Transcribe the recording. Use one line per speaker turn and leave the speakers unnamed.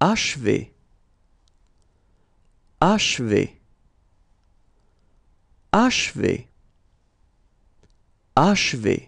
achevez, achevez, achevez, achevez